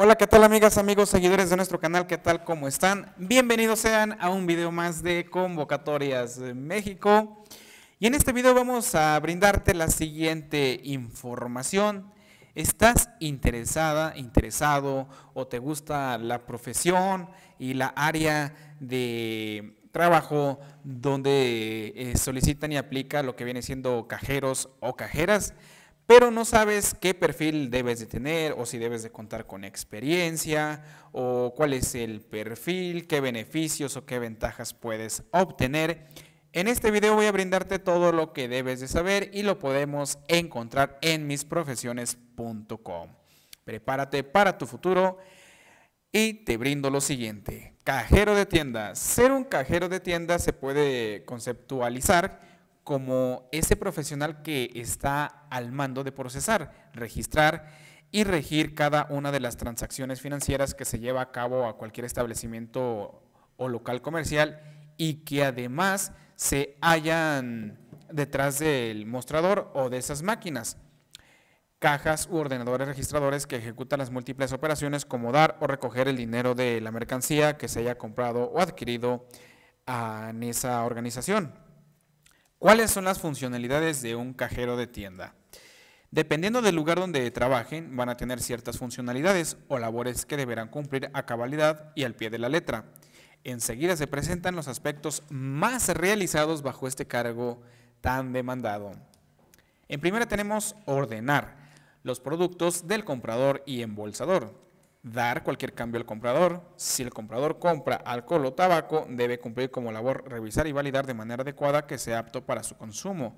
Hola, ¿qué tal amigas, amigos, seguidores de nuestro canal? ¿Qué tal? ¿Cómo están? Bienvenidos sean a un video más de Convocatorias México. Y en este video vamos a brindarte la siguiente información. ¿Estás interesada, interesado o te gusta la profesión y la área de trabajo donde eh, solicitan y aplica lo que viene siendo cajeros o cajeras? pero no sabes qué perfil debes de tener o si debes de contar con experiencia o cuál es el perfil, qué beneficios o qué ventajas puedes obtener. En este video voy a brindarte todo lo que debes de saber y lo podemos encontrar en misprofesiones.com. Prepárate para tu futuro y te brindo lo siguiente. Cajero de tienda. Ser un cajero de tienda se puede conceptualizar como ese profesional que está al mando de procesar, registrar y regir cada una de las transacciones financieras que se lleva a cabo a cualquier establecimiento o local comercial y que además se hallan detrás del mostrador o de esas máquinas cajas u ordenadores registradores que ejecutan las múltiples operaciones como dar o recoger el dinero de la mercancía que se haya comprado o adquirido en esa organización. ¿Cuáles son las funcionalidades de un cajero de tienda? Dependiendo del lugar donde trabajen, van a tener ciertas funcionalidades o labores que deberán cumplir a cabalidad y al pie de la letra. Enseguida se presentan los aspectos más realizados bajo este cargo tan demandado. En primera tenemos ordenar los productos del comprador y embolsador dar cualquier cambio al comprador. Si el comprador compra alcohol o tabaco, debe cumplir como labor revisar y validar de manera adecuada que sea apto para su consumo.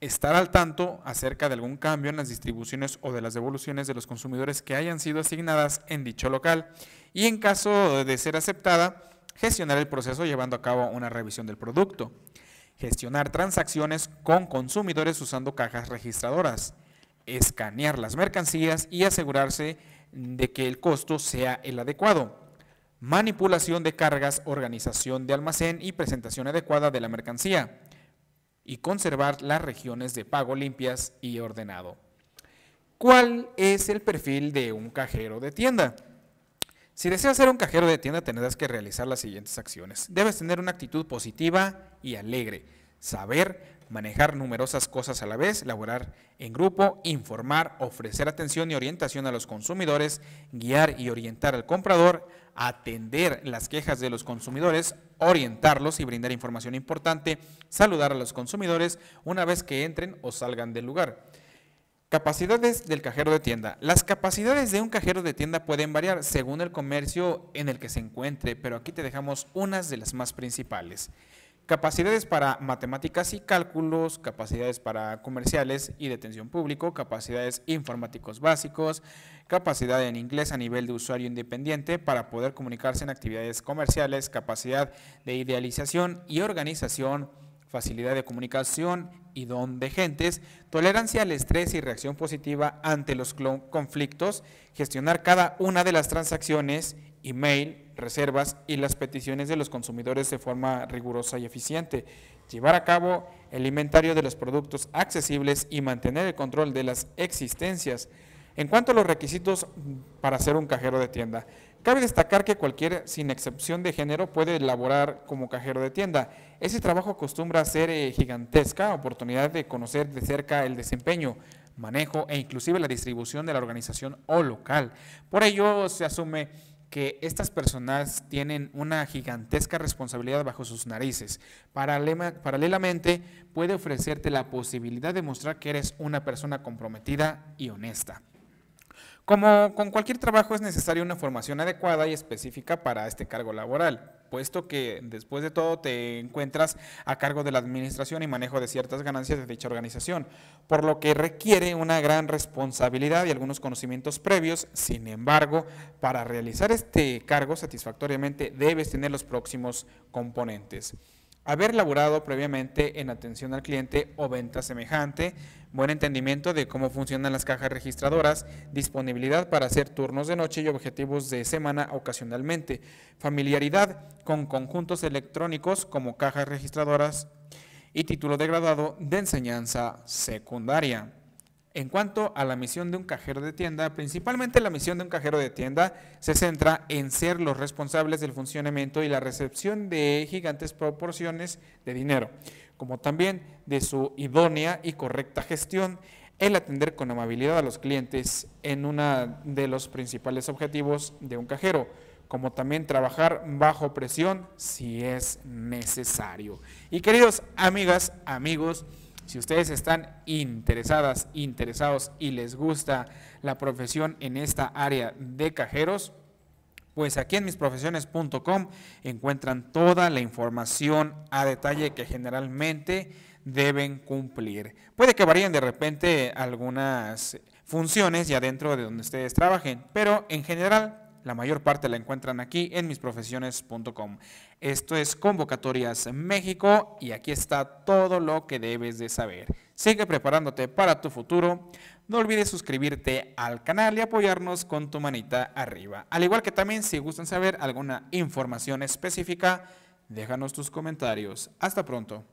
Estar al tanto acerca de algún cambio en las distribuciones o de las devoluciones de los consumidores que hayan sido asignadas en dicho local. Y en caso de ser aceptada, gestionar el proceso llevando a cabo una revisión del producto. Gestionar transacciones con consumidores usando cajas registradoras. Escanear las mercancías y asegurarse de que el costo sea el adecuado. Manipulación de cargas, organización de almacén y presentación adecuada de la mercancía. Y conservar las regiones de pago limpias y ordenado. ¿Cuál es el perfil de un cajero de tienda? Si deseas ser un cajero de tienda tendrás que realizar las siguientes acciones. Debes tener una actitud positiva y alegre saber, manejar numerosas cosas a la vez, laborar en grupo, informar, ofrecer atención y orientación a los consumidores, guiar y orientar al comprador, atender las quejas de los consumidores, orientarlos y brindar información importante, saludar a los consumidores una vez que entren o salgan del lugar. Capacidades del cajero de tienda. Las capacidades de un cajero de tienda pueden variar según el comercio en el que se encuentre, pero aquí te dejamos unas de las más principales. Capacidades para matemáticas y cálculos, capacidades para comerciales y detención público, capacidades informáticos básicos, capacidad en inglés a nivel de usuario independiente para poder comunicarse en actividades comerciales, capacidad de idealización y organización facilidad de comunicación y don de gentes, tolerancia al estrés y reacción positiva ante los conflictos, gestionar cada una de las transacciones, email, reservas y las peticiones de los consumidores de forma rigurosa y eficiente, llevar a cabo el inventario de los productos accesibles y mantener el control de las existencias. En cuanto a los requisitos para ser un cajero de tienda, Cabe destacar que cualquier, sin excepción de género, puede elaborar como cajero de tienda. Ese trabajo acostumbra a ser eh, gigantesca oportunidad de conocer de cerca el desempeño, manejo e inclusive la distribución de la organización o local. Por ello se asume que estas personas tienen una gigantesca responsabilidad bajo sus narices. Paralelamente, puede ofrecerte la posibilidad de mostrar que eres una persona comprometida y honesta. Como con cualquier trabajo es necesaria una formación adecuada y específica para este cargo laboral, puesto que después de todo te encuentras a cargo de la administración y manejo de ciertas ganancias de dicha organización, por lo que requiere una gran responsabilidad y algunos conocimientos previos. Sin embargo, para realizar este cargo satisfactoriamente debes tener los próximos componentes haber laborado previamente en atención al cliente o venta semejante, buen entendimiento de cómo funcionan las cajas registradoras, disponibilidad para hacer turnos de noche y objetivos de semana ocasionalmente, familiaridad con conjuntos electrónicos como cajas registradoras y título de graduado de enseñanza secundaria. En cuanto a la misión de un cajero de tienda, principalmente la misión de un cajero de tienda se centra en ser los responsables del funcionamiento y la recepción de gigantes proporciones de dinero, como también de su idónea y correcta gestión, el atender con amabilidad a los clientes en uno de los principales objetivos de un cajero, como también trabajar bajo presión si es necesario. Y queridos amigas, amigos, si ustedes están interesadas, interesados y les gusta la profesión en esta área de cajeros, pues aquí en misprofesiones.com encuentran toda la información a detalle que generalmente deben cumplir. Puede que varíen de repente algunas funciones ya dentro de donde ustedes trabajen, pero en general la mayor parte la encuentran aquí en misprofesiones.com. Esto es Convocatorias México y aquí está todo lo que debes de saber. Sigue preparándote para tu futuro. No olvides suscribirte al canal y apoyarnos con tu manita arriba. Al igual que también si gustan saber alguna información específica, déjanos tus comentarios. Hasta pronto.